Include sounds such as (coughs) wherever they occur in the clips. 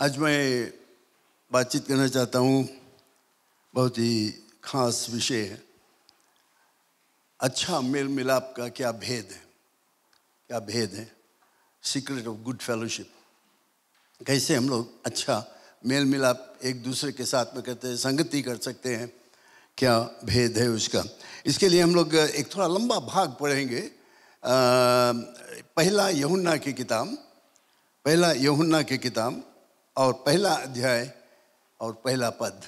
आज मैं बातचीत करना चाहता हूँ बहुत ही खास विषय है अच्छा मेल मिलाप का क्या भेद है क्या भेद है सीक्रेट ऑफ गुड फेलोशिप कैसे हम लोग अच्छा मेल मिलाप एक दूसरे के साथ में करते हैं संगति कर सकते हैं क्या भेद है उसका इसके लिए हम लोग एक थोड़ा लंबा भाग पढ़ेंगे आ, पहला यहुन्ना की किताब पहला यहुन्ना की किताब और पहला अध्याय और पहला पद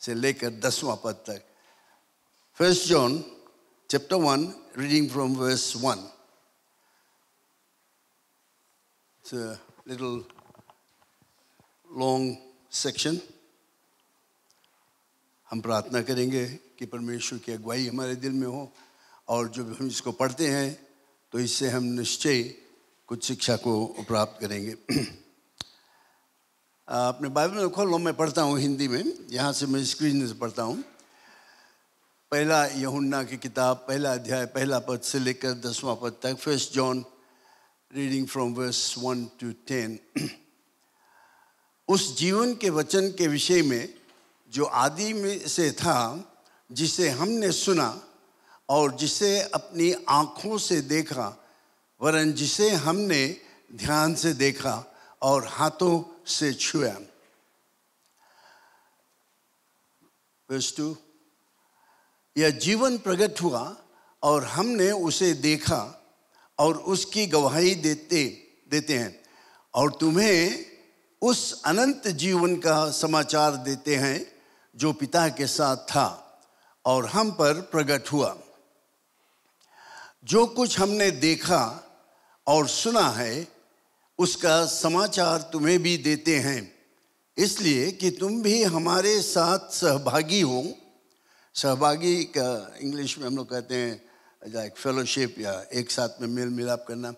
से लेकर दसवां पद तक first John chapter one reading from verse one little long section हम प्रार्थना करेंगे कि परमेश्वर की अगुवाई हमारे दिल में हो और जब हम इसको पढ़ते हैं तो इससे हम निश्चय कुछ शिक्षा को प्राप्त करेंगे अपने बाइबल में खोल लो मैं पढ़ता हूँ हिंदी में यहाँ से मैं स्क्रीन से पढ़ता हूँ पहला यहुन्ना की किताब पहला अध्याय पहला पद से लेकर दसवां पद तक first John reading from verse one to ten उस जीवन के वचन के विषय में जो आदि में से था जिसे हमने सुना और जिसे अपनी आँखों से देखा वरन जिसे हमने ध्यान से देखा और हाथों से छुया यह जीवन प्रकट हुआ और हमने उसे देखा और उसकी गवाही देते देते हैं और तुम्हें उस अनंत जीवन का समाचार देते हैं जो पिता के साथ था और हम पर प्रकट हुआ जो कुछ हमने देखा और सुना है उसका समाचार तुम्हें भी देते हैं इसलिए कि तुम भी हमारे साथ सहभागी हो सहभागी का इंग्लिश में हम लोग कहते हैं लाइक फेलोशिप या एक साथ में मेल मिलाप करना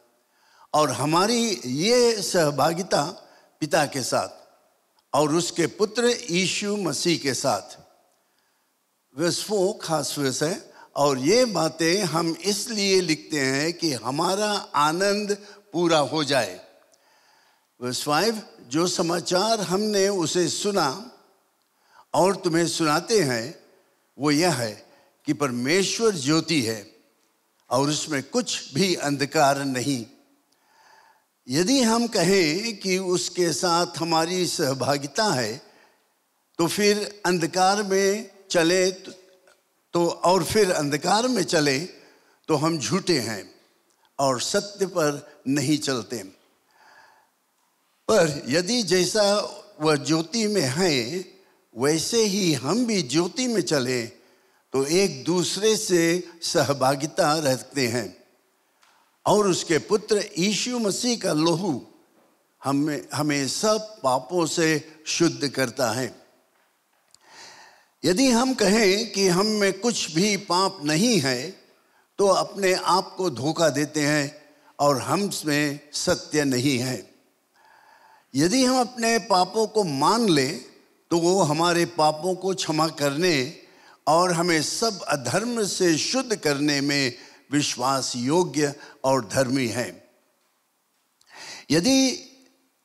और हमारी ये सहभागिता पिता के साथ और उसके पुत्र यीशु मसीह के साथ विस्फो खास विस है और ये बातें हम इसलिए लिखते हैं कि हमारा आनंद पूरा हो जाए वर्स फाइव जो समाचार हमने उसे सुना और तुम्हें सुनाते हैं वो यह है कि परमेश्वर ज्योति है और उसमें कुछ भी अंधकार नहीं यदि हम कहें कि उसके साथ हमारी सहभागिता है तो फिर अंधकार में चले तो, तो और फिर अंधकार में चले तो हम झूठे हैं और सत्य पर नहीं चलते पर यदि जैसा वह ज्योति में है वैसे ही हम भी ज्योति में चले तो एक दूसरे से सहभागिता रखते हैं और उसके पुत्र यीशु मसीह का लोहू हमें हमें सब पापों से शुद्ध करता है यदि हम कहें कि हम में कुछ भी पाप नहीं है तो अपने आप को धोखा देते हैं और हम में सत्य नहीं है यदि हम अपने पापों को मान लें तो वो हमारे पापों को क्षमा करने और हमें सब अधर्म से शुद्ध करने में विश्वास योग्य और धर्मी है यदि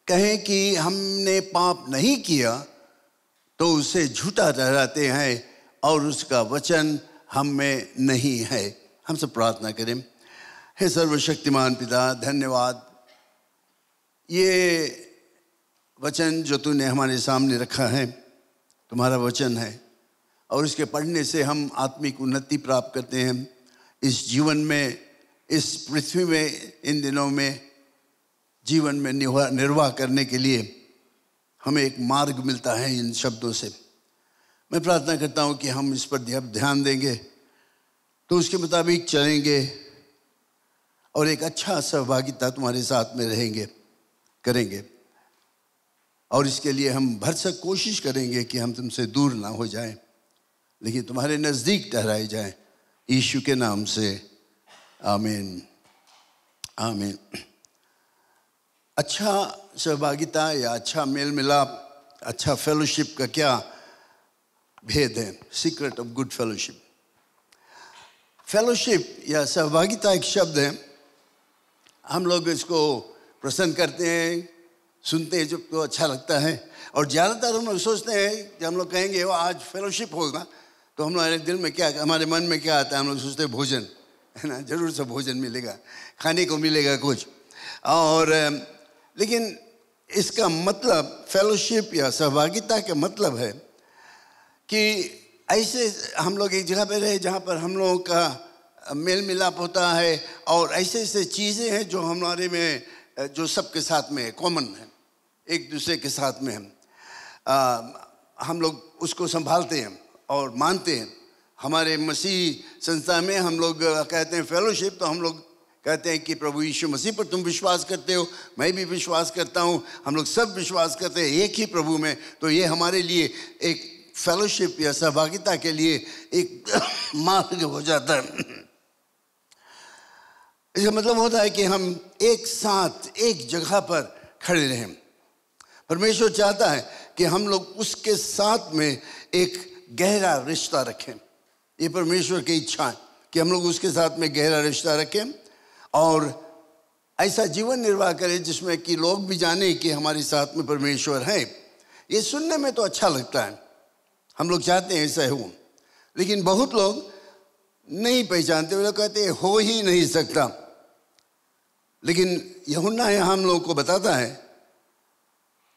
कहें कि हमने पाप नहीं किया तो उसे झूठा ठहराते हैं और उसका वचन हम में नहीं है हम सब प्रार्थना करें हे सर्वशक्तिमान पिता धन्यवाद ये वचन जो तूने हमारे सामने रखा है तुम्हारा वचन है और इसके पढ़ने से हम आत्मिक उन्नति प्राप्त करते हैं इस जीवन में इस पृथ्वी में इन दिनों में जीवन में निर्वाह करने के लिए हमें एक मार्ग मिलता है इन शब्दों से मैं प्रार्थना करता हूँ कि हम इस पर ध्यान देंगे तो उसके मुताबिक चलेंगे और एक अच्छा सहभागिता तुम्हारे साथ में रहेंगे करेंगे और इसके लिए हम भरसक कोशिश करेंगे कि हम तुमसे दूर ना हो जाएं लेकिन तुम्हारे नज़दीक ठहराए जाएं ईशु के नाम से आमीन आमीन अच्छा सहभागिता या अच्छा मेल मिलाप अच्छा फेलोशिप का क्या भेद है secret of good fellowship fellowship या सहभागिता एक शब्द है हम लोग इसको प्रसन्न करते हैं सुनते हैं जब तो अच्छा लगता है और ज़्यादातर हम लोग सोचते हैं कि हम लोग कहेंगे वो आज फेलोशिप होगा तो हम लोग दिल में क्या हमारे मन में क्या आता है हम लोग सोचते हैं भोजन है ना जरूर से भोजन मिलेगा खाने को मिलेगा कुछ और लेकिन इसका मतलब फेलोशिप या सहभागिता का मतलब है कि ऐसे हम लोग एक जगह पर रहे जहाँ पर हम लोगों का मेल मिलाप होता है और ऐसे ऐसे चीज़ें हैं जो हमारे में जो सबके साथ में कॉमन है एक दूसरे के साथ में आ, हम लोग उसको संभालते हैं और मानते हैं हमारे मसीह संस्था में हम लोग कहते हैं फेलोशिप तो हम लोग कहते हैं कि प्रभु यीशु मसीह पर तुम विश्वास करते हो मैं भी विश्वास करता हूँ हम लोग सब विश्वास करते हैं एक ही प्रभु में तो ये हमारे लिए एक फेलोशिप या सहभागिता के लिए एक (coughs) मार्ग हो जाता है इसका मतलब होता है कि हम एक साथ एक जगह पर खड़े रहें परमेश्वर चाहता है कि हम लोग उसके साथ में एक गहरा रिश्ता रखें ये परमेश्वर की इच्छा है कि हम लोग उसके साथ में गहरा रिश्ता रखें और ऐसा जीवन निर्वाह करें जिसमें कि लोग भी जाने कि हमारे साथ में परमेश्वर है ये सुनने में तो अच्छा लगता है हम लोग चाहते हैं ऐसा हो लेकिन बहुत लोग नहीं पहचानते वो लोग कहते हो ही नहीं सकता लेकिन यहुन्ना यहाँ हम लोगों को बताता है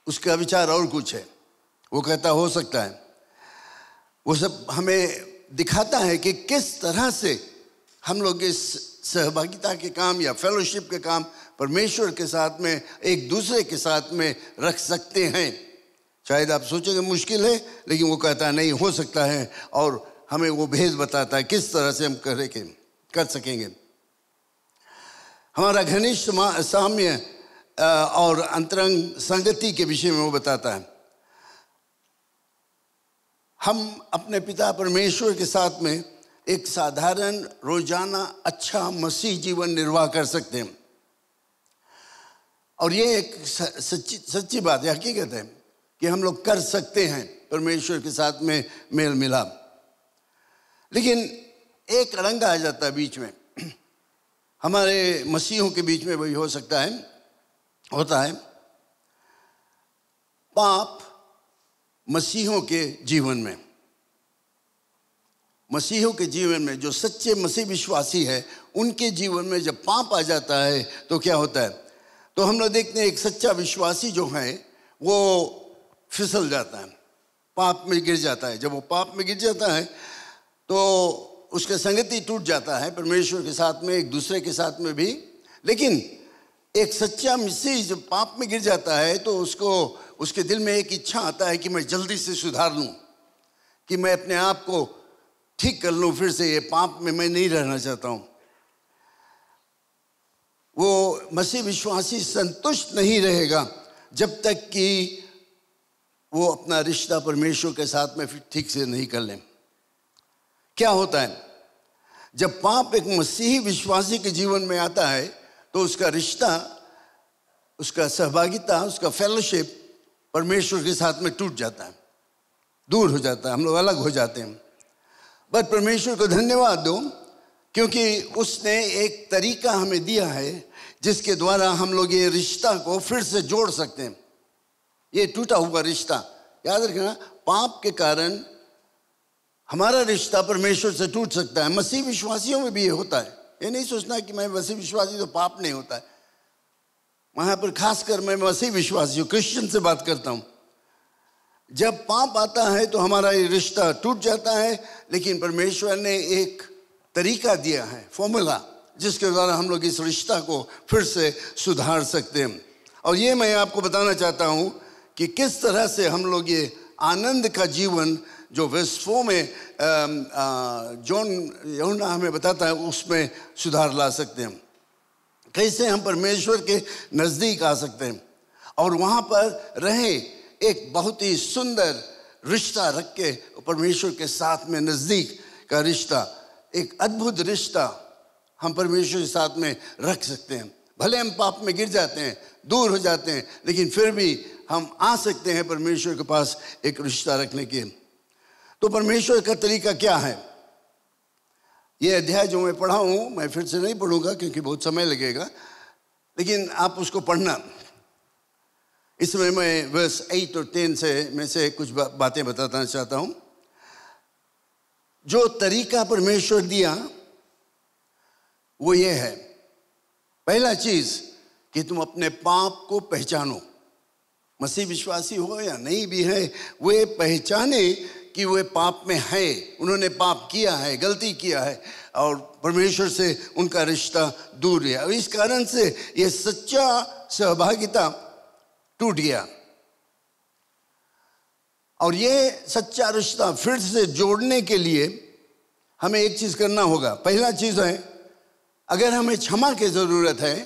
उसका विचार और कुछ है वो कहता हो सकता है वो सब हमें दिखाता है कि किस तरह से हम लोग इस सहभागिता के काम या फेलोशिप के काम परमेश्वर के साथ में एक दूसरे के साथ में रख सकते हैं शायद आप सोचेंगे मुश्किल है लेकिन वो कहता नहीं हो सकता है और हमें वो भेद बताता है किस तरह से हम करें कर सकेंगे हमारा घनिष्ठ साम्य और अंतरंग संगति के विषय में वो बताता है हम अपने पिता परमेश्वर के साथ में एक साधारण रोजाना अच्छा मसीह जीवन निर्वाह कर सकते हैं और ये एक सच्ची सच्ची बात है हकीकत है कि हम लोग कर सकते हैं परमेश्वर के साथ में मेल मिलाप लेकिन एक रंग आ जाता है बीच में (clears throat) हमारे मसीहों के बीच में वही हो सकता है होता है पाप मसीहों के जीवन में मसीहों के जीवन में जो सच्चे मसीह विश्वासी है उनके जीवन में जब पाप आ जाता है तो क्या होता है तो हम लोग देखते हैं एक सच्चा विश्वासी जो है वो फिसल जाता है पाप में गिर जाता है जब वो पाप में गिर जाता है तो उसका संगति टूट जाता है परमेश्वर के साथ में एक दूसरे के साथ में भी लेकिन एक सच्चा मिसी जब पाप में गिर जाता है तो उसको उसके दिल में एक इच्छा आता है कि मैं जल्दी से सुधार लूं कि मैं अपने आप को ठीक कर लूं फिर से ये पाप में मैं नहीं रहना चाहता हूं वो मसीह विश्वासी संतुष्ट नहीं रहेगा जब तक कि वो अपना रिश्ता परमेश्वर के साथ में फिर ठीक से नहीं कर ले क्या होता है जब पाप एक मसीही विश्वासी के जीवन में आता है तो उसका रिश्ता उसका सहभागिता उसका फेलोशिप परमेश्वर के साथ में टूट जाता है दूर हो जाता है हम लोग अलग हो जाते हैं बट परमेश्वर को धन्यवाद दो क्योंकि उसने एक तरीका हमें दिया है जिसके द्वारा हम लोग ये रिश्ता को फिर से जोड़ सकते हैं ये टूटा हुआ रिश्ता याद रखना पाप के कारण हमारा रिश्ता परमेश्वर से टूट सकता है मसीह विश्वासियों में भी ये होता है ये नहीं सोचना कि मैं मसीह विश्वासी तो पाप नहीं होता है वहां पर खासकर मैं मसीह विश्वासी हूँ क्रिश्चियन से बात करता हूँ जब पाप आता है तो हमारा ये रिश्ता टूट जाता है लेकिन परमेश्वर ने एक तरीका दिया है फॉर्मूला जिसके द्वारा हम लोग इस रिश्ता को फिर से सुधार सकते हैं और ये मैं आपको बताना चाहता हूँ कि किस तरह से हम लोग ये आनंद का जीवन जो वेस्फो में जॉन यमुना हमें बताता है उसमें सुधार ला सकते हैं कैसे हम परमेश्वर के नज़दीक आ सकते हैं और वहाँ पर रहे एक बहुत ही सुंदर रिश्ता रख के परमेश्वर के साथ में नज़दीक का रिश्ता एक अद्भुत रिश्ता हम परमेश्वर के साथ में रख सकते हैं भले हम पाप में गिर जाते हैं दूर हो जाते हैं लेकिन फिर भी हम आ सकते हैं परमेश्वर के पास एक रिश्ता रखने के तो परमेश्वर का तरीका क्या है ये अध्याय जो मैं पढ़ा हूं मैं फिर से नहीं पढ़ूंगा क्योंकि बहुत समय लगेगा लेकिन आप उसको पढ़ना इसमें मैं वर्स एट और टेन से में से कुछ बा, बातें बताना चाहता हूं जो तरीका परमेश्वर दिया वो ये है पहला चीज़ कि तुम अपने पाप को पहचानो मसीह विश्वासी हो या नहीं भी है वे पहचाने कि वे पाप में है उन्होंने पाप किया है गलती किया है और परमेश्वर से उनका रिश्ता दूर है इस कारण से ये सच्चा सहभागिता टूट गया और ये सच्चा रिश्ता फिर से जोड़ने के लिए हमें एक चीज़ करना होगा पहला चीज़ है अगर हमें क्षमा की ज़रूरत है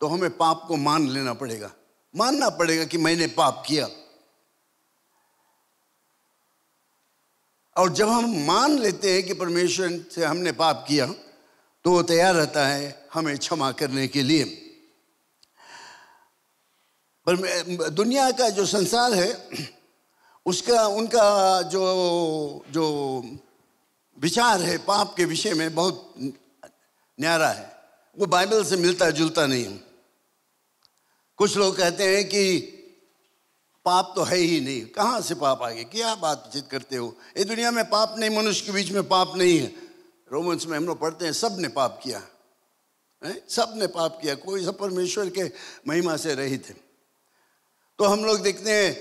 तो हमें पाप को मान लेना पड़ेगा मानना पड़ेगा कि मैंने पाप किया और जब हम मान लेते हैं कि परमेश्वर से हमने पाप किया तो वो तैयार रहता है हमें क्षमा करने के लिए पर दुनिया का जो संसार है उसका उनका जो जो विचार है पाप के विषय में बहुत न्यारा है वो बाइबल से मिलता जुलता नहीं है कुछ लोग कहते हैं कि पाप तो है ही नहीं कहाँ से पाप आ गया क्या बातचीत करते हो ये दुनिया में पाप नहीं मनुष्य के बीच में पाप नहीं है रोमन्स में हम लोग पढ़ते हैं सब ने पाप किया है सब ने पाप किया कोई सब परमेश्वर के महिमा से रही थे तो हम लोग देखते हैं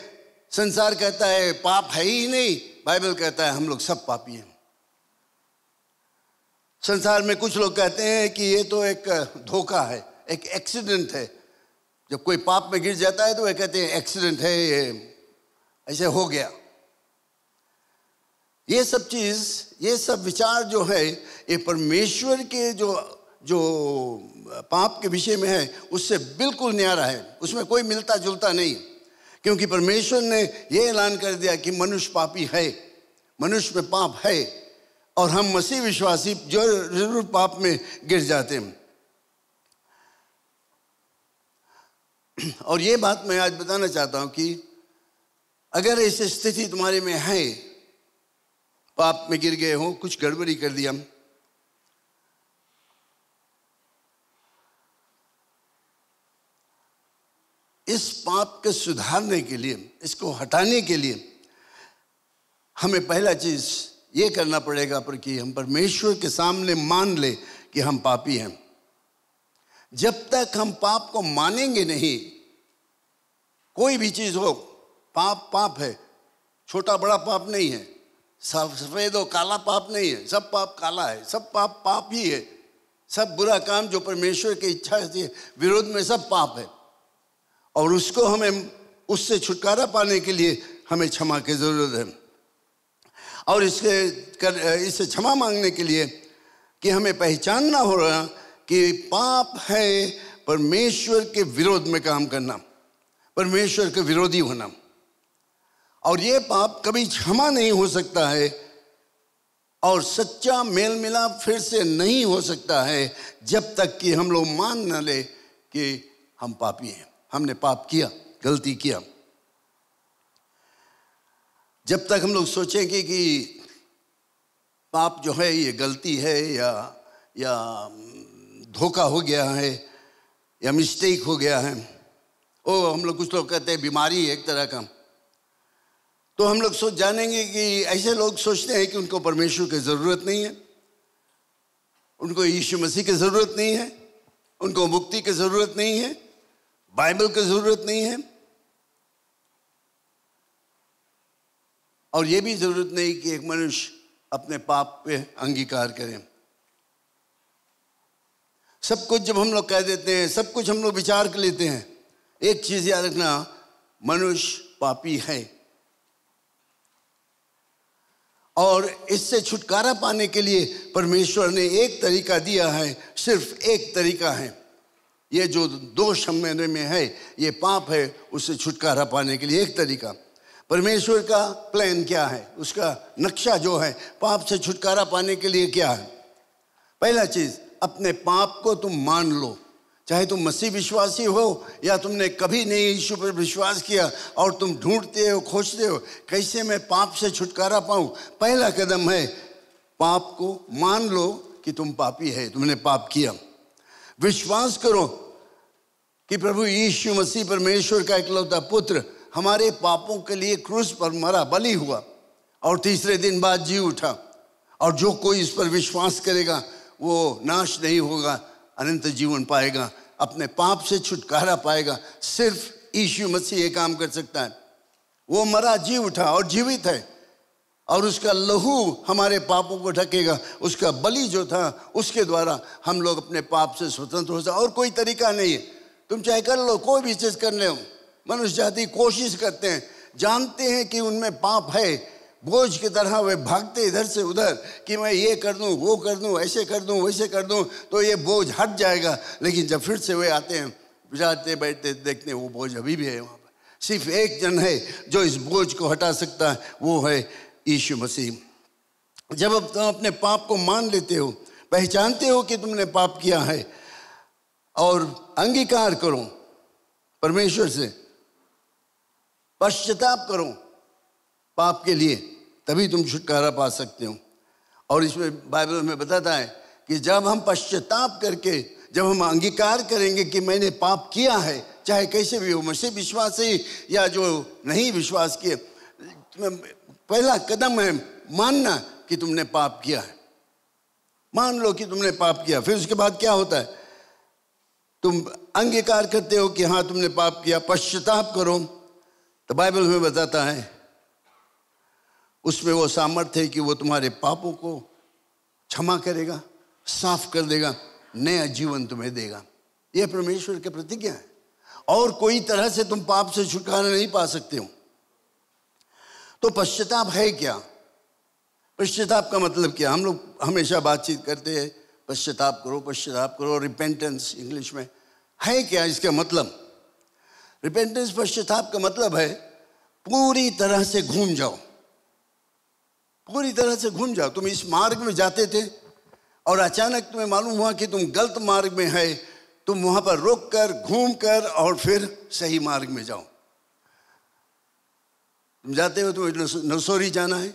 संसार कहता है पाप है ही नहीं बाइबल कहता है हम लोग सब पापी हैं संसार में कुछ लोग कहते हैं कि ये तो एक धोखा है एक एक्सीडेंट है जब कोई पाप में गिर जाता है तो वह कहते हैं एक्सीडेंट है ये ऐसे हो गया ये सब चीज़ ये सब विचार जो है ये परमेश्वर के जो जो पाप के विषय में है उससे बिल्कुल न्यारा है उसमें कोई मिलता जुलता नहीं क्योंकि परमेश्वर ने यह ऐलान कर दिया कि मनुष्य पापी है मनुष्य में पाप है और हम मसीह विश्वासी जो जरूर पाप में गिर जाते हैं (clears throat) और ये बात मैं आज बताना चाहता हूं कि अगर ऐसी स्थिति तुम्हारे में है पाप में गिर गए हो कुछ गड़बड़ी कर दिया हम इस पाप के सुधारने के लिए इसको हटाने के लिए हमें पहला चीज ये करना पड़ेगा पर कि हम परमेश्वर के सामने मान ले कि हम पापी हैं जब तक हम पाप को मानेंगे नहीं कोई भी चीज़ हो पाप पाप है छोटा बड़ा पाप नहीं है सफ़ेद हो काला पाप नहीं है सब पाप काला है सब पाप पाप ही है सब बुरा काम जो परमेश्वर की इच्छा है विरोध में सब पाप है और उसको हमें उससे छुटकारा पाने के लिए हमें क्षमा की ज़रूरत है और इसके कर इससे क्षमा मांगने के लिए कि हमें पहचानना हो रहा कि पाप है परमेश्वर के विरोध में काम करना परमेश्वर के विरोधी होना और ये पाप कभी क्षमा नहीं हो सकता है और सच्चा मेल मिलाप फिर से नहीं हो सकता है जब तक कि हम लोग मान न ले कि हम पापी हैं हमने पाप किया गलती किया जब तक हम लोग सोचेंगे कि पाप जो है ये गलती है या या धोखा हो गया है या मिस्टेक हो गया है ओ हम लोग कुछ लोग कहते हैं बीमारी एक तरह का तो हम लोग सोच जानेंगे कि ऐसे लोग सोचते हैं कि उनको परमेश्वर की ज़रूरत नहीं है उनको यीशु मसीह की ज़रूरत नहीं है उनको मुक्ति की ज़रूरत नहीं है बाइबल की ज़रूरत नहीं है और यह भी ज़रूरत नहीं कि एक मनुष्य अपने पाप पे अंगीकार करें सब कुछ जब हम लोग कह देते हैं सब कुछ हम लोग विचार कर लेते हैं एक चीज याद रखना मनुष्य पापी है और इससे छुटकारा पाने के लिए परमेश्वर ने एक तरीका दिया है सिर्फ एक तरीका है ये जो दोष हमारे में है ये पाप है उससे छुटकारा पाने के लिए एक तरीका परमेश्वर का प्लान क्या है उसका नक्शा जो है पाप से छुटकारा पाने के लिए क्या है पहला चीज अपने पाप को तुम मान लो चाहे तुम मसीह विश्वासी हो या तुमने कभी नहीं यीशु पर विश्वास किया और तुम ढूंढते हो खोजते हो कैसे मैं पाप से छुटकारा पाऊं पहला कदम है पाप को मान लो कि तुम पापी है तुमने पाप किया विश्वास करो कि प्रभु यीशु मसीह परमेश्वर का इकलौता पुत्र हमारे पापों के लिए क्रूस पर मरा बलि हुआ और तीसरे दिन बाद जी उठा और जो कोई इस पर विश्वास करेगा वो नाश नहीं होगा अनंत जीवन पाएगा अपने पाप से छुटकारा पाएगा सिर्फ ईशु मसीह ये काम कर सकता है वो मरा जी उठा और जीवित है और उसका लहू हमारे पापों को ढकेगा उसका बलि जो था उसके द्वारा हम लोग अपने पाप से स्वतंत्र हो सकते और कोई तरीका नहीं है तुम चाहे कर लो कोई भी चीज़ कर ले मनुष्य जाति कोशिश करते हैं जानते हैं कि उनमें पाप है बोझ की तरह वे भागते इधर से उधर कि मैं ये कर दूँ वो कर दूँ ऐसे कर दूँ वैसे कर दूँ तो ये बोझ हट जाएगा लेकिन जब फिर से वे आते हैं जाते बैठते देखते वो बोझ अभी भी है वहाँ पर सिर्फ एक जन है जो इस बोझ को हटा सकता है वो है यीशु मसीह जब अब तुम अपने पाप को मान लेते हो पहचानते हो कि तुमने पाप किया है और अंगीकार करो परमेश्वर से पश्चाताप करो पाप के लिए तभी तुम छुटकारा पा सकते हो और इसमें बाइबल में बताता है कि जब हम पश्चाताप करके जब हम अंगीकार करेंगे कि मैंने पाप किया है चाहे कैसे भी हो मुझसे विश्वास ही या जो नहीं विश्वास किए पहला कदम है मानना कि तुमने पाप किया है मान लो कि तुमने पाप किया फिर उसके बाद क्या होता है तुम अंगीकार करते हो कि हाँ तुमने पाप किया पश्चाताप करो तो बाइबल में बताता है उसमें वो सामर्थ्य है कि वो तुम्हारे पापों को क्षमा करेगा साफ कर देगा नया जीवन तुम्हें देगा यह परमेश्वर की प्रतिज्ञा है और कोई तरह से तुम पाप से छुटकारा नहीं पा सकते हो तो पश्चाताप है क्या पश्चाताप का मतलब क्या हम लोग हमेशा बातचीत करते हैं पश्चाताप करो पश्चाताप करो रिपेंटेंस इंग्लिश में है क्या इसका मतलब रिपेंटेंस पश्चाताप का मतलब है पूरी तरह से घूम जाओ पूरी तरह से घूम जाओ तुम इस मार्ग में जाते थे और अचानक तुम्हें मालूम हुआ कि तुम गलत मार्ग में है तुम वहां पर रोक कर घूम कर और फिर सही मार्ग में जाओ तुम जाते हो तुम्हें नरसोरी जाना है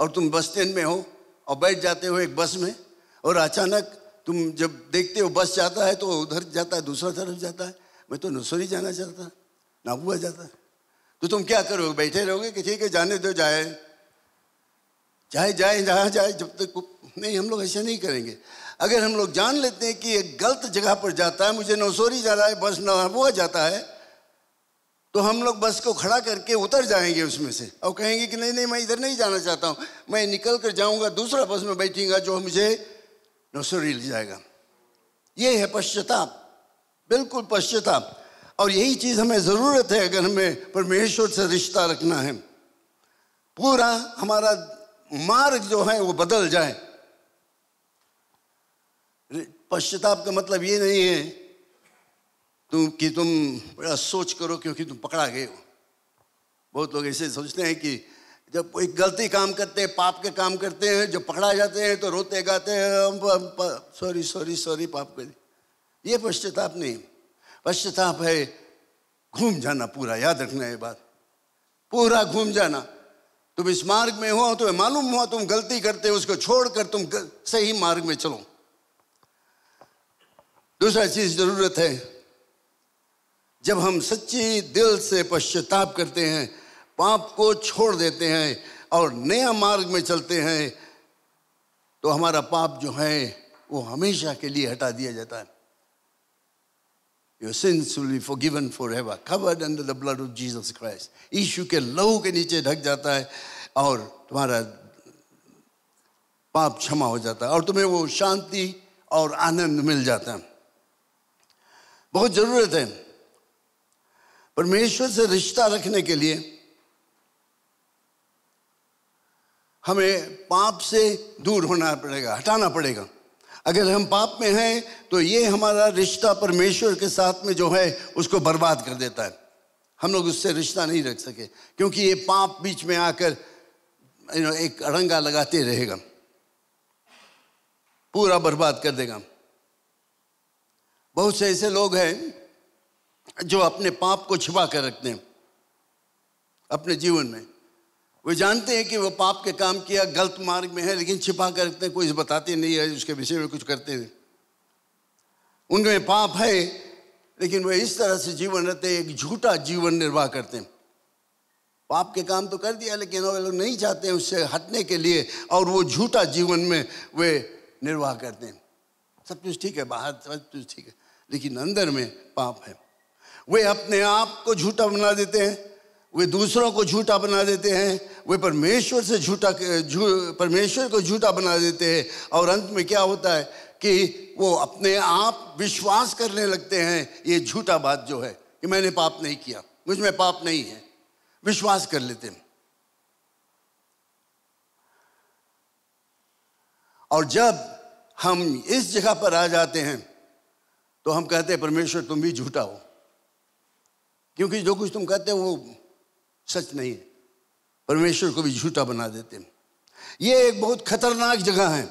और तुम बस स्टैंड में हो और बैठ जाते हो एक बस में और अचानक तुम जब देखते हो बस जाता है तो उधर जाता है दूसरा तरफ जाता है मैं तो नसोरी जाना चाहता नाबुआ जाता तो तुम क्या करोगे बैठे रहोगे कि ठीक है जाने दो जाए जाए जाए जहाँ जाए जब तक नहीं हम लोग ऐसा नहीं करेंगे अगर हम लोग जान लेते हैं कि एक गलत जगह पर जाता है मुझे नौसोरी रहा है बस नवाबुआ जाता है तो हम लोग बस को खड़ा करके उतर जाएंगे उसमें से और कहेंगे कि नहीं नहीं मैं इधर नहीं जाना चाहता हूँ मैं निकल कर जाऊँगा दूसरा बस में बैठूंगा जो मुझे नौसोरी ले जाएगा ये है पश्चाताप बिल्कुल पश्चाताप और यही चीज़ हमें ज़रूरत है अगर हमें परमेश्वर से रिश्ता रखना है पूरा हमारा मार्ग जो है वो बदल जाए पश्चाताप का मतलब ये नहीं है तुम कि तुम बड़ा सोच करो क्योंकि तुम पकड़ा गए हो बहुत लोग ऐसे सोचते हैं कि जब कोई गलती काम करते हैं पाप के काम करते हैं जब पकड़ा जाते हैं तो रोते गाते हैं सॉरी सॉरी सॉरी पाप कर ये पश्चाताप नहीं पश्चाताप है घूम जाना पूरा याद रखना ये बात पूरा घूम जाना तुम इस मार्ग में हो तुम्हें मालूम हुआ तुम गलती करते हो उसको छोड़कर तुम सही मार्ग में चलो दूसरा चीज जरूरत है जब हम सच्ची दिल से पश्चाताप करते हैं पाप को छोड़ देते हैं और नया मार्ग में चलते हैं तो हमारा पाप जो है वो हमेशा के लिए हटा दिया जाता है Your sins will be forgiven forever, covered under the blood of Jesus Christ. Ishu के लहू के नीचे ढक जाता है और तुम्हारा पाप क्षमा हो जाता है और तुम्हें वो शांति और आनंद मिल जाता है बहुत ज़रूरत है परमेश्वर से रिश्ता रखने के लिए हमें पाप से दूर होना पड़ेगा हटाना पड़ेगा अगर हम पाप में हैं तो ये हमारा रिश्ता परमेश्वर के साथ में जो है उसको बर्बाद कर देता है हम लोग उससे रिश्ता नहीं रख सके क्योंकि ये पाप बीच में आकर यू नो एक अड़ंगा लगाते रहेगा पूरा बर्बाद कर देगा बहुत से ऐसे लोग हैं जो अपने पाप को छिपा कर रखते हैं अपने जीवन में वे जानते हैं कि वो पाप के काम किया गलत मार्ग में है लेकिन छिपा कर रखते हैं कोई बताते नहीं है उसके विषय में कुछ करते हैं उनमें पाप है लेकिन वे इस तरह से जीवन रहते एक झूठा जीवन निर्वाह करते हैं पाप के काम तो कर दिया लेकिन वो लोग नहीं चाहते हैं उससे हटने के लिए और वो झूठा जीवन में वे निर्वाह करते हैं सब कुछ ठीक है बाहर सब कुछ ठीक है लेकिन अंदर में पाप है वे अपने आप को झूठा बना देते हैं वे दूसरों को झूठा बना देते हैं वे परमेश्वर से झूठा परमेश्वर को झूठा बना देते हैं और अंत में क्या होता है कि वो अपने आप विश्वास करने लगते हैं ये झूठा बात जो है कि मैंने पाप नहीं किया मुझ में पाप नहीं है विश्वास कर लेते हैं और जब हम इस जगह पर आ जाते हैं तो हम कहते हैं परमेश्वर तुम भी झूठा हो क्योंकि जो कुछ तुम कहते हो वो सच नहीं है परमेश्वर को भी झूठा बना देते हैं ये एक बहुत खतरनाक जगह है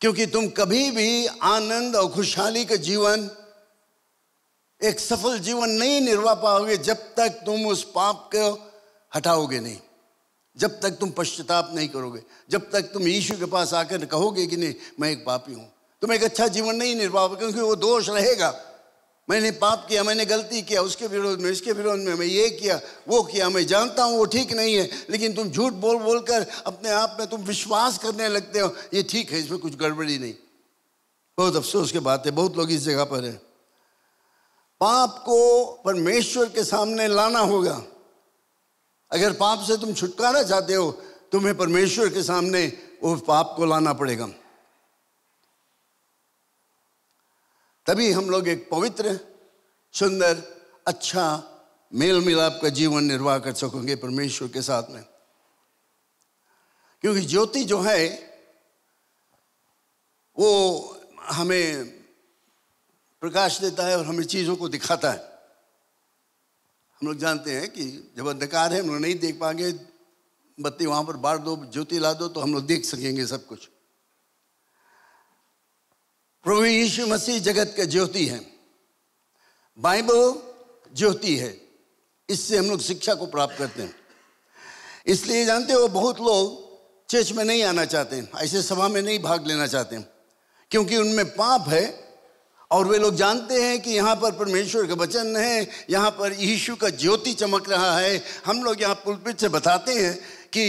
क्योंकि तुम कभी भी आनंद और खुशहाली का जीवन एक सफल जीवन नहीं निर्वाह पाओगे जब तक तुम उस पाप को हटाओगे नहीं जब तक तुम पश्चाताप नहीं करोगे जब तक तुम यीशु के पास आकर कहोगे कि नहीं मैं एक पापी हूं तुम एक अच्छा जीवन नहीं निर्वाह क्योंकि वो दोष रहेगा मैंने पाप किया मैंने गलती किया उसके विरोध में इसके विरोध में मैं ये किया वो किया मैं जानता हूँ वो ठीक नहीं है लेकिन तुम झूठ बोल बोल कर अपने आप में तुम विश्वास करने लगते हो ये ठीक है इसमें कुछ गड़बड़ी नहीं बहुत अफसोस की बात है बहुत लोग इस जगह पर हैं पाप को परमेश्वर के सामने लाना होगा अगर पाप से तुम छुटकारा चाहते हो तुम्हें परमेश्वर के सामने वो पाप को लाना पड़ेगा तभी हम लोग एक पवित्र सुंदर अच्छा मेल मिलाप का जीवन निर्वाह कर सकेंगे परमेश्वर के साथ में क्योंकि ज्योति जो है वो हमें प्रकाश देता है और हमें चीज़ों को दिखाता है हम लोग जानते हैं कि जब अंधकार है हम लोग नहीं देख पाएंगे बत्ती वहां पर बाढ़ दो ज्योति ला दो तो हम लोग देख सकेंगे सब कुछ प्रभु यीशु मसीह जगत के ज्योति हैं बाइबल ज्योति है इससे हम लोग शिक्षा को प्राप्त करते हैं इसलिए जानते हो बहुत लोग चर्च में नहीं आना चाहते ऐसे सभा में नहीं भाग लेना चाहते हैं क्योंकि उनमें पाप है और वे लोग जानते हैं कि यहाँ पर परमेश्वर का वचन है यहाँ पर यीशु का ज्योति चमक रहा है हम लोग यहाँ पुलपित से बताते हैं कि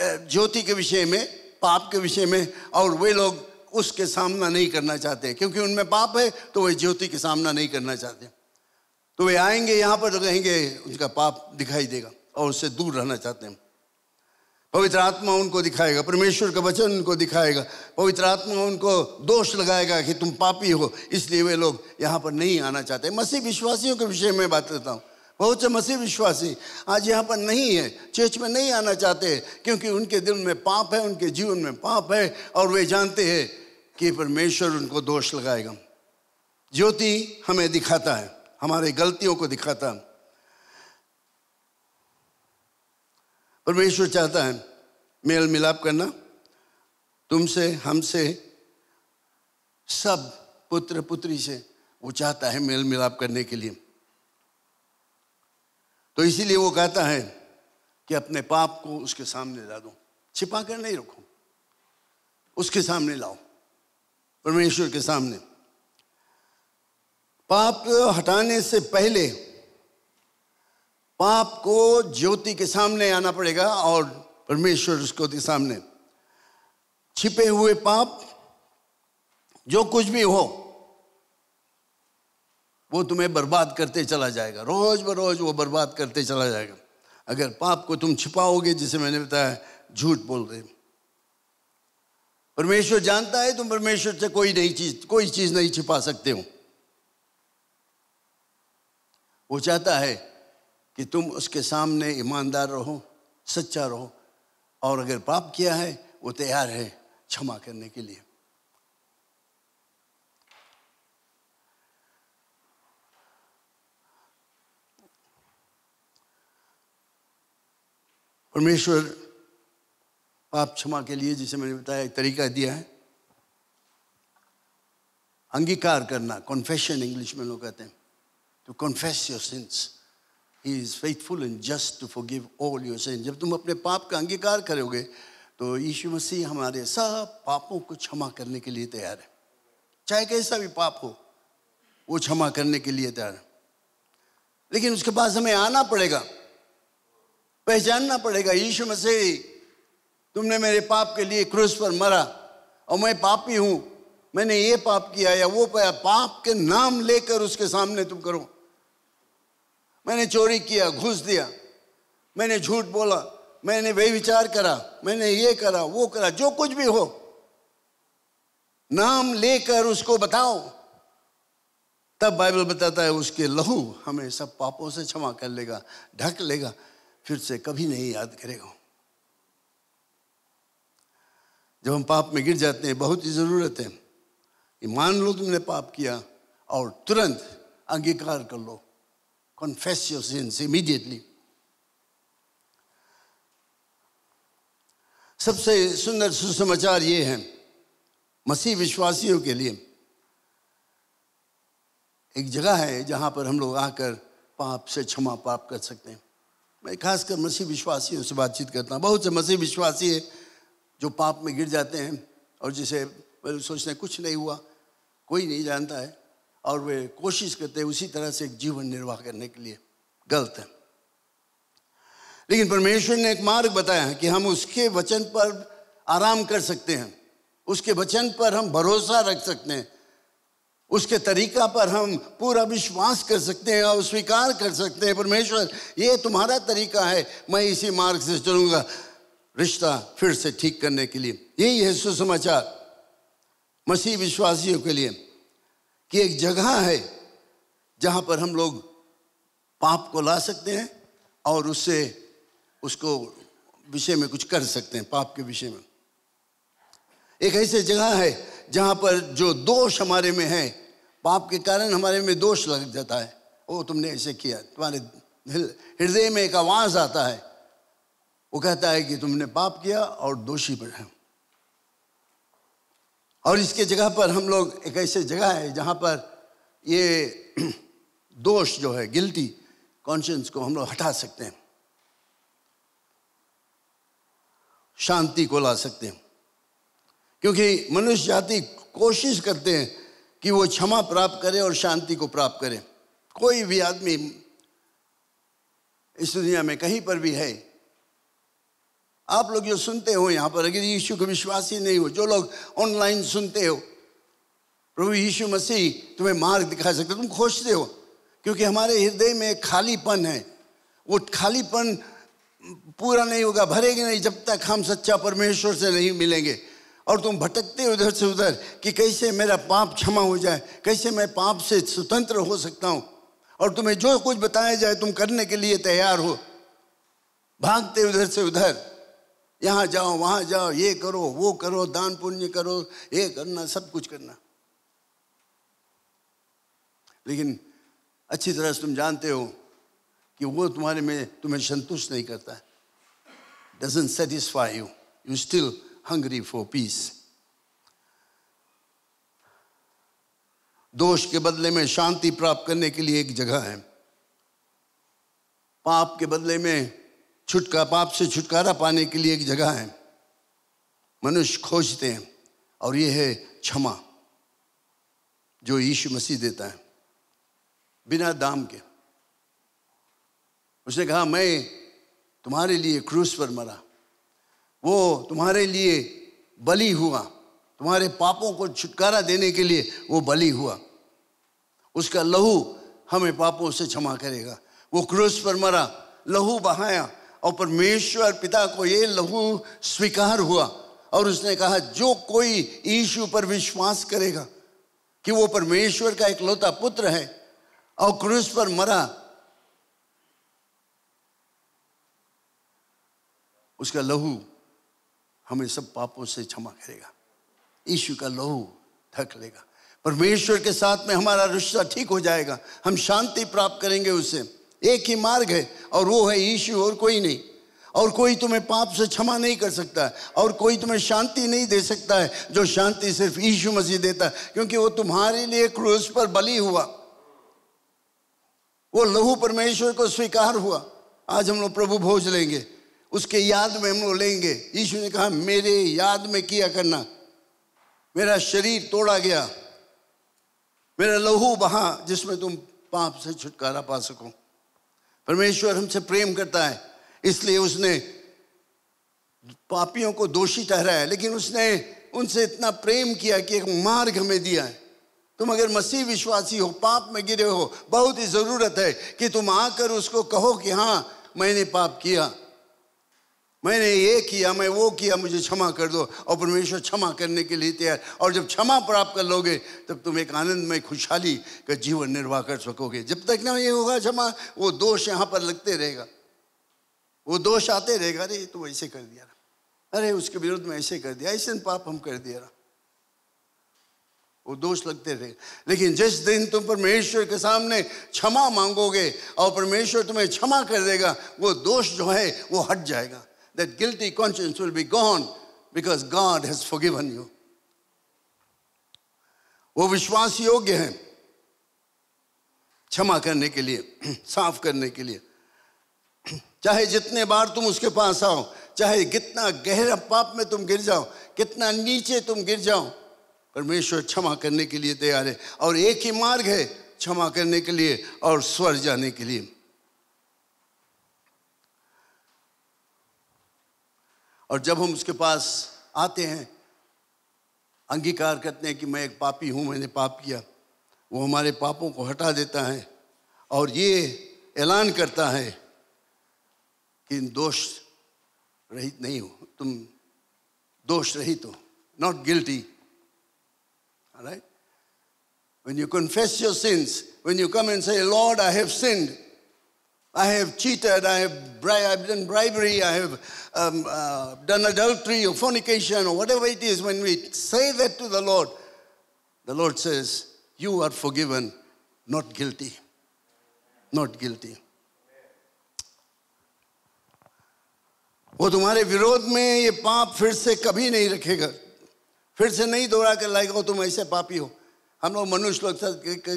ज्योति के विषय में पाप के विषय में और वे लोग उसके सामना नहीं करना चाहते क्योंकि उनमें पाप है तो वे ज्योति के सामना नहीं करना चाहते तो वे आएंगे यहाँ पर रहेंगे तो उनका पाप दिखाई देगा और उससे दूर रहना चाहते हैं पवित्र आत्मा उनको दिखाएगा परमेश्वर का वचन उनको दिखाएगा पवित्र आत्मा उनको दोष लगाएगा कि तुम पापी हो इसलिए वे लोग यहाँ पर नहीं आना चाहते मसीह विश्वासियों के विषय में बात करता हूँ बहुत से मसीह विश्वासी आज यहाँ पर नहीं है चर्च में नहीं आना चाहते क्योंकि उनके दिल में पाप है उनके जीवन में पाप है और वे जानते हैं कि परमेश्वर उनको दोष लगाएगा ज्योति हमें दिखाता है हमारे गलतियों को दिखाता है परमेश्वर चाहता है मेल मिलाप करना तुमसे हमसे सब पुत्र पुत्री से वो चाहता है मेल मिलाप करने के लिए तो इसीलिए वो कहता है कि अपने पाप को उसके सामने ला दो छिपा कर नहीं रखो उसके सामने लाओ परमेश्वर के सामने पाप हटाने से पहले पाप को ज्योति के सामने आना पड़ेगा और परमेश्वर उसको के सामने छिपे हुए पाप जो कुछ भी हो वो तुम्हें बर्बाद करते चला जाएगा रोज बरोज वो बर्बाद करते चला जाएगा अगर पाप को तुम छिपाओगे जिसे मैंने बताया झूठ बोल रहे परमेश्वर जानता है तुम परमेश्वर से कोई नहीं चीज कोई चीज नहीं छिपा सकते हो वो चाहता है कि तुम उसके सामने ईमानदार रहो सच्चा रहो और अगर पाप किया है वो तैयार है क्षमा करने के लिए परमेश्वर पाप क्षमा के लिए जिसे मैंने बताया एक तरीका दिया है अंगीकार करना कॉन्फेशन इंग्लिश में लोग कहते हैं to confess your sins he is faithful and just to forgive all your sins जब तुम अपने पाप का अंगीकार करोगे तो यीशु मसीह हमारे सब पापों को क्षमा करने के लिए तैयार है चाहे कैसा भी पाप हो वो क्षमा करने के लिए तैयार है लेकिन उसके पास हमें आना पड़ेगा पहचानना पड़ेगा यीशु मसीह तुमने मेरे पाप के लिए क्रूस पर मरा और मैं पापी हूं मैंने ये पाप किया या वो पाया पाप के नाम लेकर उसके सामने तुम करो मैंने चोरी किया घुस दिया मैंने झूठ बोला मैंने वे विचार करा मैंने ये करा वो करा जो कुछ भी हो नाम लेकर उसको बताओ तब बाइबल बताता है उसके लहू हमें सब पापों से क्षमा कर लेगा ढक लेगा फिर से कभी नहीं याद करेगा जब हम पाप में गिर जाते हैं बहुत ही ज़रूरत है कि मान लो तुमने पाप किया और तुरंत अंगीकार कर लो कॉन्फेस योर सिंस इमीडिएटली सबसे सुंदर सुसमाचार ये है मसीह विश्वासियों के लिए एक जगह है जहां पर हम लोग आकर पाप से क्षमा पाप कर सकते हैं मैं खासकर मसीह विश्वासियों से बातचीत करता हूँ बहुत से मसीह विश्वासी है जो पाप में गिर जाते हैं और जिसे सोचते हैं कुछ नहीं हुआ कोई नहीं जानता है और वे कोशिश करते हैं उसी तरह से एक जीवन निर्वाह करने के लिए गलत है लेकिन परमेश्वर ने एक मार्ग बताया कि हम उसके वचन पर आराम कर सकते हैं उसके वचन पर हम भरोसा रख सकते हैं उसके तरीका पर हम पूरा विश्वास कर सकते हैं और स्वीकार कर सकते हैं परमेश्वर ये तुम्हारा तरीका है मैं इसी मार्ग से चलूंगा रिश्ता फिर से ठीक करने के लिए यही है सुसमाचार मसीह विश्वासियों के लिए कि एक जगह है जहाँ पर हम लोग पाप को ला सकते हैं और उससे उसको विषय में कुछ कर सकते हैं पाप के विषय में एक ऐसे जगह है जहाँ पर जो दोष हमारे में है पाप के कारण हमारे में दोष लग जाता है ओ तुमने ऐसे किया तुम्हारे हृदय में एक आवाज़ आता है वो कहता है कि तुमने पाप किया और दोषी है और इसके जगह पर हम लोग एक ऐसे जगह है जहां पर ये (clears throat) दोष जो है गिल्टी कॉन्शियंस को हम लोग हटा सकते हैं शांति को ला सकते हैं क्योंकि मनुष्य जाति कोशिश करते हैं कि वो क्षमा प्राप्त करे और शांति को प्राप्त करे कोई भी आदमी इस दुनिया में कहीं पर भी है आप लोग जो सुनते हो यहाँ पर अगर यीशु को विश्वास ही नहीं हो जो लोग ऑनलाइन सुनते हो प्रभु यीशु मसीह तुम्हें मार्ग दिखा सकते तुम खोजते हो क्योंकि हमारे हृदय में खालीपन है वो खालीपन पूरा नहीं होगा भरेगे नहीं जब तक हम सच्चा परमेश्वर से नहीं मिलेंगे और तुम भटकते हो उधर से उधर कि कैसे मेरा पाप क्षमा हो जाए कैसे मैं पाप से स्वतंत्र हो सकता हूँ और तुम्हें जो कुछ बताया जाए तुम करने के लिए तैयार हो भागते उधर से उधर यहाँ जाओ वहाँ जाओ ये करो वो करो दान पुण्य करो ये करना सब कुछ करना लेकिन अच्छी तरह से तुम जानते हो कि वो तुम्हारे में तुम्हें संतुष्ट नहीं करता doesn't satisfy you you still hungry for peace दोष के बदले में शांति प्राप्त करने के लिए एक जगह है पाप के बदले में छुटका पाप से छुटकारा पाने के लिए एक जगह है मनुष्य खोजते हैं और ये है क्षमा जो यीशु मसीह देता है बिना दाम के उसने कहा मैं तुम्हारे लिए क्रूस पर मरा वो तुम्हारे लिए बली हुआ तुम्हारे पापों को छुटकारा देने के लिए वो बली हुआ उसका लहू हमें पापों से क्षमा करेगा वो क्रूस पर मरा लहू बहाया और परमेश्वर पिता को ये लहू स्वीकार हुआ और उसने कहा जो कोई ईशु पर विश्वास करेगा कि वो परमेश्वर का इकलौता पुत्र है और क्रूस पर मरा उसका लहू हमें सब पापों से क्षमा करेगा ईशु का लहू ढक लेगा परमेश्वर के साथ में हमारा रिश्ता ठीक हो जाएगा हम शांति प्राप्त करेंगे उसे एक ही मार्ग है और वो है यीशु और कोई नहीं और कोई तुम्हें पाप से क्षमा नहीं कर सकता और कोई तुम्हें शांति नहीं दे सकता है जो शांति सिर्फ यीशु मसीह देता है क्योंकि वो तुम्हारे लिए क्रूस पर बली हुआ वो लहू परमेश्वर को स्वीकार हुआ आज हम लोग प्रभु भोज लेंगे उसके याद में हम लोग लेंगे यीशु ने कहा मेरे याद में किया करना मेरा शरीर तोड़ा गया मेरा लहू बहा जिसमें तुम पाप से छुटकारा पा सको परमेश्वर हमसे प्रेम करता है इसलिए उसने पापियों को दोषी ठहराया लेकिन उसने उनसे इतना प्रेम किया कि एक मार्ग हमें दिया है तुम अगर मसीह विश्वासी हो पाप में गिरे हो बहुत ही ज़रूरत है कि तुम आकर उसको कहो कि हाँ मैंने पाप किया मैंने ये किया मैं वो किया मुझे क्षमा कर दो और परमेश्वर क्षमा करने के लिए तैयार और जब क्षमा प्राप्त कर लोगे तब तुम एक आनंदमय खुशहाली का जीवन निर्वाह कर सकोगे जब तक ना ये होगा क्षमा वो दोष यहाँ पर लगते रहेगा वो दोष आते रहेगा अरे तो ऐसे कर दिया अरे उसके विरुद्ध में ऐसे कर दिया ऐसे पाप हम कर दिया वो दोष लगते रहे लेकिन जिस दिन तुम परमेश्वर के सामने क्षमा मांगोगे और परमेश्वर तुम्हें क्षमा कर देगा वो दोष जो है वो हट जाएगा that guilty conscience will be gone because God has forgiven you. वो विश्वास योग्य है क्षमा करने के लिए (clears throat) साफ करने के लिए (clears throat) चाहे जितने बार तुम उसके पास आओ चाहे कितना गहरा पाप में तुम गिर जाओ कितना नीचे तुम गिर जाओ परमेश्वर क्षमा करने के लिए तैयार है और एक ही मार्ग है क्षमा करने के लिए और स्वर जाने के लिए और जब हम उसके पास आते हैं अंगीकार करते हैं कि मैं एक पापी हूँ मैंने पाप किया वो हमारे पापों को हटा देता है और ये ऐलान करता है कि दोष रहित नहीं हो तुम दोष रहित हो not guilty right when you confess your sins when you come and say Lord I have sinned I have cheated, I have bri- I've done bribery, I have um, uh, done adultery or fornication or whatever it is. When we say that to the Lord, the Lord says, You are forgiven, not guilty. Not guilty. वो तुम्हारे विरोध में ये पाप फिर से कभी नहीं रखेगा फिर से नहीं दोहरा कर लाएगा तुम ऐसे पापी हो हम लोग मनुष्य लोग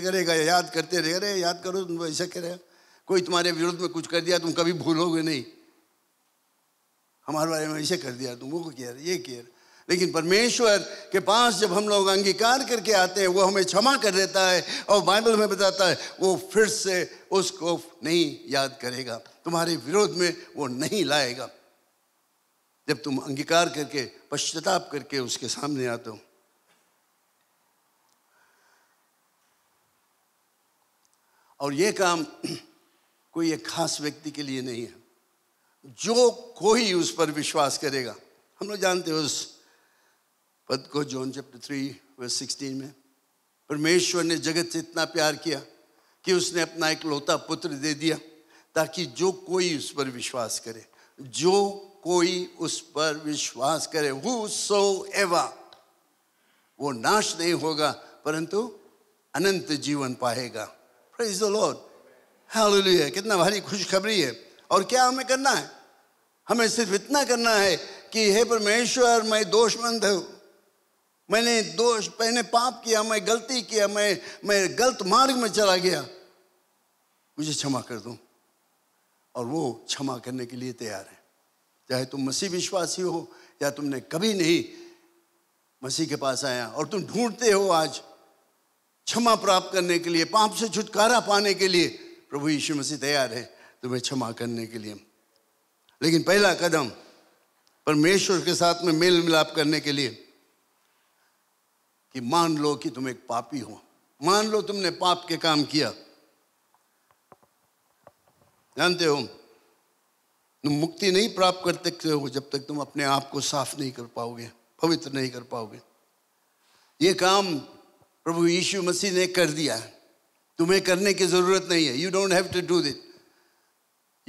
करेगा याद करते रह रहे याद करो तुम ऐसे करे कोई तुम्हारे विरोध में कुछ कर दिया तुम कभी भूलोगे नहीं हमारे बारे में ऐसे कर दिया तुम वो किया ये किया लेकिन परमेश्वर के पास जब हम लोग अंगीकार करके आते हैं वो हमें क्षमा कर देता है और बाइबल में बताता है वो फिर से उसको नहीं याद करेगा तुम्हारे विरोध में वो नहीं लाएगा जब तुम अंगीकार करके पश्चाताप करके उसके सामने आते हो और ये काम कोई एक खास व्यक्ति के लिए नहीं है जो कोई उस पर विश्वास करेगा हम लोग जानते हैं उस पद को जॉन चैप्टर थ्री सिक्सटीन में परमेश्वर ने जगत से इतना प्यार किया कि उसने अपना एक लौता पुत्र दे दिया ताकि जो कोई उस पर विश्वास करे जो कोई उस पर विश्वास करे वो सो एवा वो नाश नहीं होगा परंतु अनंत जीवन पाएगा लॉर्ड हालेलुया कितना भारी खुशखबरी है और क्या हमें करना है हमें सिर्फ इतना करना है कि हे परमेश्वर मैं दोषमंद हूँ मैंने दोष मैंने पाप किया मैं गलती किया मैं मैं गलत मार्ग में चला गया मुझे क्षमा कर दो और वो क्षमा करने के लिए तैयार है चाहे तुम मसीह विश्वासी हो या तुमने कभी नहीं मसीह के पास आया और तुम ढूंढते हो आज क्षमा प्राप्त करने के लिए पाप से छुटकारा पाने के लिए प्रभु यीशु मसीह तैयार है तुम्हें क्षमा करने के लिए लेकिन पहला कदम परमेश्वर के साथ में मेल मिलाप करने के लिए कि मान लो कि तुम एक पापी हो मान लो तुमने पाप के काम किया जानते हो तुम मुक्ति नहीं प्राप्त करते हो जब तक तुम अपने आप को साफ नहीं कर पाओगे पवित्र नहीं कर पाओगे ये काम प्रभु यीशु मसीह ने कर दिया है तुम्हें करने की जरूरत नहीं है you don't have to do that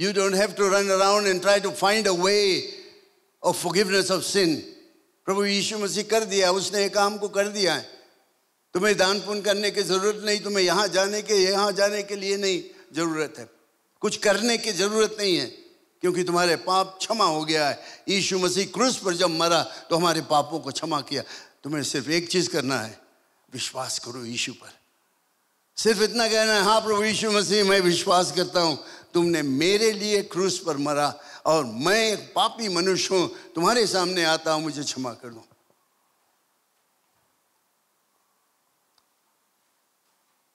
you don't have to run around and try to find a way of forgiveness of sin प्रभु यीशु मसीह कर दिया उसने एक काम को कर दिया है तुम्हें दान पुण्य करने की जरूरत नहीं तुम्हें यहां जाने के यहां जाने के लिए नहीं जरूरत है कुछ करने की जरूरत नहीं है क्योंकि तुम्हारे पाप क्षमा हो गया है यीशु मसीह क्रूस पर जब मरा तो हमारे पापों को क्षमा किया तुम्हें सिर्फ एक चीज़ करना है विश्वास करो यीशु पर सिर्फ इतना कहना है हाँ प्रभु यीशु मसीह मैं विश्वास करता हूँ तुमने मेरे लिए क्रूस पर मरा और मैं एक पापी मनुष्य हूँ तुम्हारे सामने आता हूँ मुझे क्षमा कर दो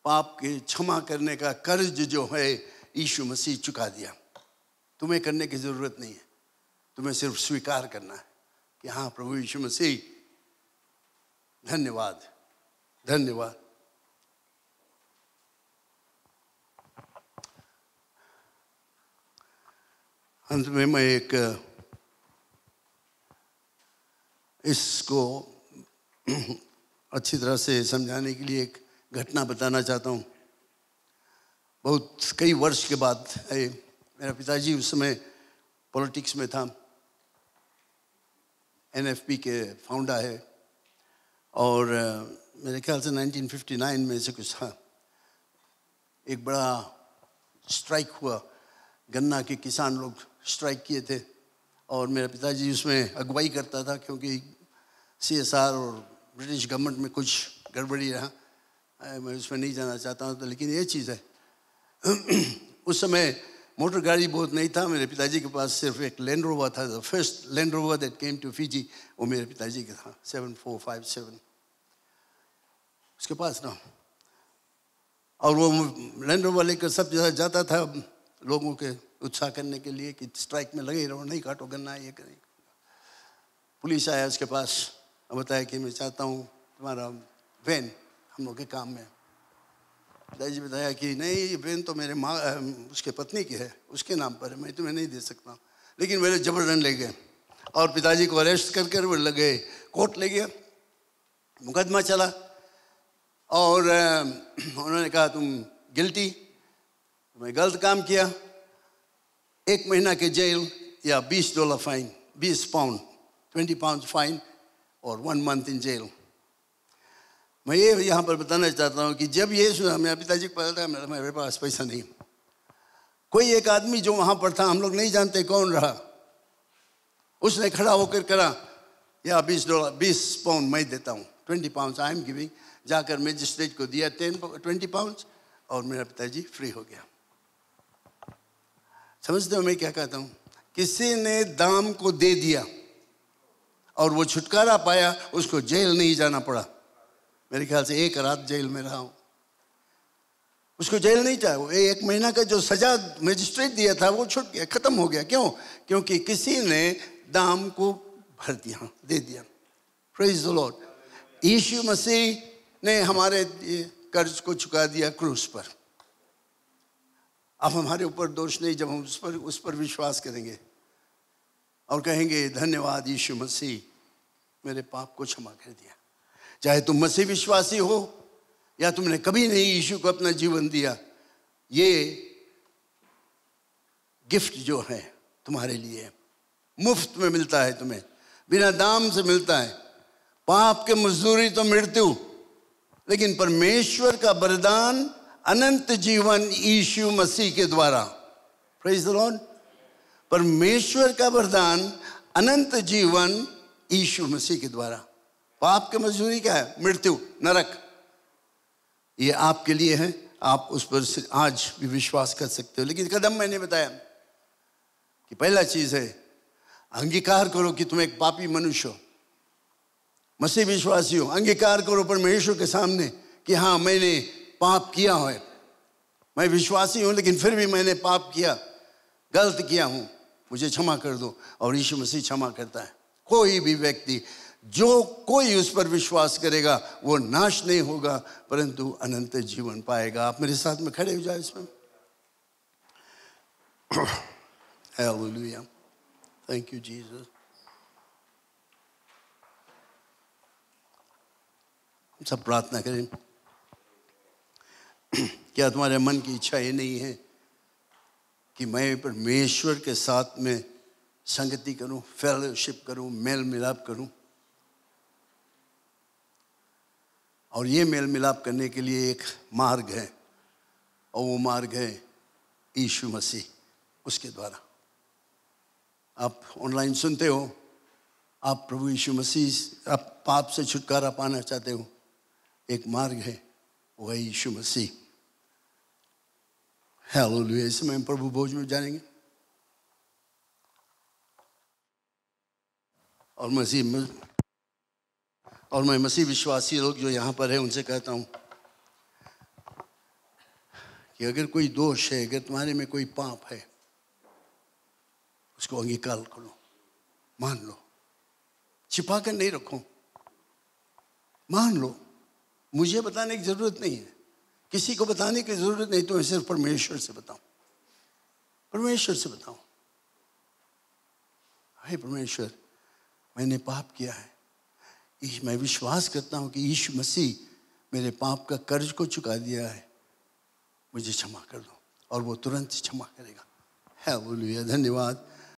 पाप के क्षमा करने का कर्ज जो है यीशु मसीह चुका दिया तुम्हें करने की ज़रूरत नहीं है तुम्हें सिर्फ स्वीकार करना है कि हाँ प्रभु यीशु मसीह धन्यवाद धन्यवाद अंत में मैं एक इसको अच्छी तरह से समझाने के लिए एक घटना बताना चाहता हूँ बहुत कई वर्ष के बाद आए मेरा पिताजी उस समय पॉलिटिक्स में था एनएफपी के फाउंडर है और मेरे ख्याल से 1959 में से कुछ था एक बड़ा स्ट्राइक हुआ गन्ना के किसान लोग स्ट्राइक किए थे और मेरा पिताजी उसमें अगुवाई करता था क्योंकि सी एस आर और ब्रिटिश गवर्नमेंट में कुछ गड़बड़ी रहा मैं उसमें नहीं जाना चाहता हूँ तो लेकिन ये चीज़ है (clears throat) उस समय मोटर गाड़ी बहुत नहीं था मेरे पिताजी के पास सिर्फ एक लैंड रोवर था the first Land Rover that came to Fiji वो मेरे पिताजी का था सेवन फोर फाइव सेवन उसके पास ना और वो लैंड रोवर लेकर सब जगह जाता था लोगों के उत्साह करने के लिए कि स्ट्राइक में लगे रहो नहीं काटो गन्ना ये करें पुलिस आया उसके पास और बताया कि मैं चाहता हूँ तुम्हारा वैन हम लोग के काम में जी बताया कि नहीं ये वैन तो मेरे माँ उसके पत्नी की है उसके नाम पर है मैं तुम्हें नहीं दे सकता लेकिन मेरे जबरदन ले गए और पिताजी को अरेस्ट कर कर वो लग गए कोर्ट ले गया मुकदमा चला और उन्होंने कहा तुम गिल्टी मैं गलत काम किया एक महीना के जेल या बीस डॉलर फाइन बीस पाउंड ट्वेंटी पाउंड फाइन और वन मंथ इन जेल मैं ये यहाँ पर बताना चाहता हूँ कि जब ये सुना मेरा पिताजी को पता था मेरा मेरे पास पैसा नहीं कोई एक आदमी जो वहाँ पर था हम लोग नहीं जानते कौन रहा उसने खड़ा होकर करा या बीस डॉलर बीस पाउंड मैं देता हूँ twenty pound I am giving जाकर मैजिस्ट्रेट को दिया टेन ट्वेंटी पाउंड और मेरा पिताजी फ्री हो गया समझते हो मैं क्या कहता हूं किसी ने दाम को दे दिया और वो छुटकारा पाया उसको जेल नहीं जाना पड़ा मेरे ख्याल से एक रात जेल में रहा हूं उसको जेल नहीं चाहे वो एक महीना का जो सजा मजिस्ट्रेट दिया था वो छुट गया ख़त्म हो गया क्यों क्योंकि किसी ने दाम को भर दिया दे दिया praise the Lord Yeshu Masih ने हमारे कर्ज को चुका दिया क्रूज पर अब हमारे ऊपर दोष नहीं जब हम उस पर उस पर विश्वास करेंगे और कहेंगे धन्यवाद यीशु मसीह मेरे पाप को क्षमा कर दिया चाहे तुम मसीह विश्वासी हो या तुमने कभी नहीं यीशु को अपना जीवन दिया ये गिफ्ट जो है तुम्हारे लिए मुफ्त में मिलता है तुम्हें बिना दाम से मिलता है पाप के मजदूरी तो मृत्यु लेकिन परमेश्वर का बरदान अनंत जीवन ईशु मसीह के द्वारा प्रेज परमेश्वर का वरदान अनंत जीवन ईशु मसीह के द्वारा तो पाप की मजदूरी क्या है मृत्यु नरक ये आपके लिए है आप उस पर आज भी विश्वास कर सकते हो लेकिन कदम मैंने बताया कि पहला चीज है अंगीकार करो कि तुम एक पापी मनुष्य हो मसीह विश्वासी हो अंगीकार करो परमेश्वर के सामने कि हाँ मैंने पाप किया है मैं विश्वासी हूं लेकिन फिर भी मैंने पाप किया गलत किया हूं मुझे क्षमा कर दो और यीशु मसीह क्षमा करता है कोई भी व्यक्ति जो कोई उस पर विश्वास करेगा वो नाश नहीं होगा परंतु अनंत जीवन पाएगा आप मेरे साथ में खड़े हो जाए इसमें थैंक यू जी सब प्रार्थना करें (clears throat) क्या तुम्हारे मन की इच्छा ये नहीं है कि मैं परमेश्वर के साथ में संगति करूं फेलोशिप करूं मेल मिलाप करूं और ये मेल मिलाप करने के लिए एक मार्ग है और वो मार्ग है यीशु मसीह उसके द्वारा आप ऑनलाइन सुनते हो आप प्रभु यीशु मसीह आप पाप से छुटकारा पाना चाहते हो एक मार्ग है वही यीशु मसीह हालेलुया इस समय प्रभु भोज में जाएंगे और मसीह और मैं मसीह विश्वासी लोग जो यहाँ पर है उनसे कहता हूँ कि अगर कोई दोष है अगर तुम्हारे में कोई पाप है उसको अंगीकार करो मान लो छिपा कर नहीं रखो मान लो मुझे बताने की जरूरत नहीं है किसी को बताने की जरूरत नहीं तो मैं सिर्फ परमेश्वर से बताऊं परमेश्वर से बताऊं हे परमेश्वर मैंने पाप किया है मैं विश्वास करता हूं कि यीशु मसीह मेरे पाप का कर्ज को चुका दिया है मुझे क्षमा कर दो और वो तुरंत क्षमा करेगा है बोलिए धन्यवाद